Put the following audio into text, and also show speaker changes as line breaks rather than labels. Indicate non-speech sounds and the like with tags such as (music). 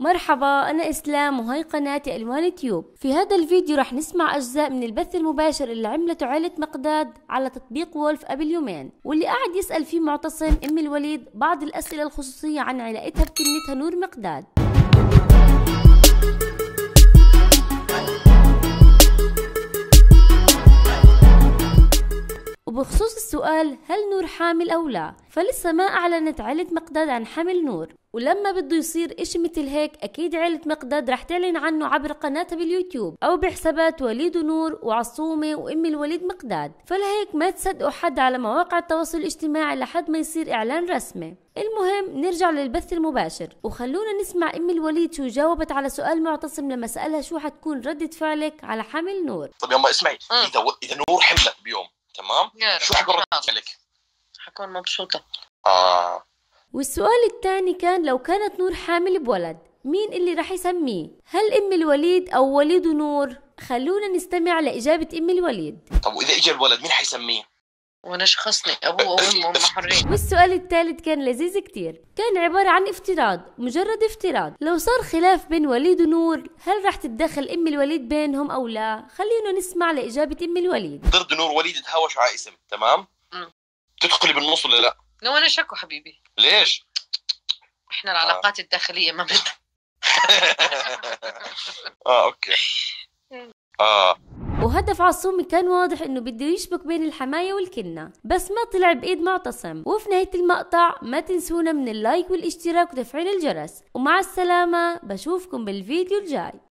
مرحبا أنا إسلام وهي قناتي ألوان تيوب في هذا الفيديو رح نسمع أجزاء من البث المباشر اللي عملته عائلة مقداد على تطبيق وولف قبل يومين واللي قاعد يسأل فيه معتصم أم الوليد بعض الأسئلة الخصوصية عن علاقتها بكلمتها نور مقداد وبخصوص السؤال هل نور حامل أو لا فلسه ما أعلنت عيلة مقداد عن حمل نور ولما بده يصير إشي مثل هيك أكيد عيلة مقداد رح تعلن عنه عبر قناتها باليوتيوب أو بحسابات وليد نور وعصومة وأم الوليد مقداد فلهيك ما تصدقوا حد على مواقع التواصل الاجتماعي لحد ما يصير إعلان رسمي المهم نرجع للبث المباشر وخلونا نسمع ام الوليد شو جاوبت على سؤال معتصم لما سالها شو حتكون رده فعلك على حمل نور طب يما اسمعي اذا اذا نور حملت بيوم تمام شو اكبر لك حكون مبسوطه اه والسؤال الثاني كان لو كانت نور حامل بولد مين اللي راح يسميه هل ام الوليد او وليد نور خلونا نستمع لاجابه ام الوليد طب واذا اجى الولد مين حيسميه وانا شخصني ابوه وامه هم حرين والسؤال الثالث كان لذيذ كتير كان عبارة عن افتراض مجرد افتراض لو صار خلاف بين وليد ونور هل راح تتدخل ام الوليد بينهم او لا خلينا نسمع لإجابة ام الوليد ضد نور وليد تهاوش على اسم تمام تدخلي بالنص ولا لا لو انا شكو حبيبي ليش احنا العلاقات آه. الداخلية ما بدنا (laughs) اه اوكي (laughs) اه وهدف عصومي كان واضح انه بده يشبك بين الحماية والكنة بس ما طلع بايد معتصم وفي نهاية المقطع ما تنسونا من اللايك والاشتراك وتفعيل الجرس ومع السلامة بشوفكم بالفيديو الجاي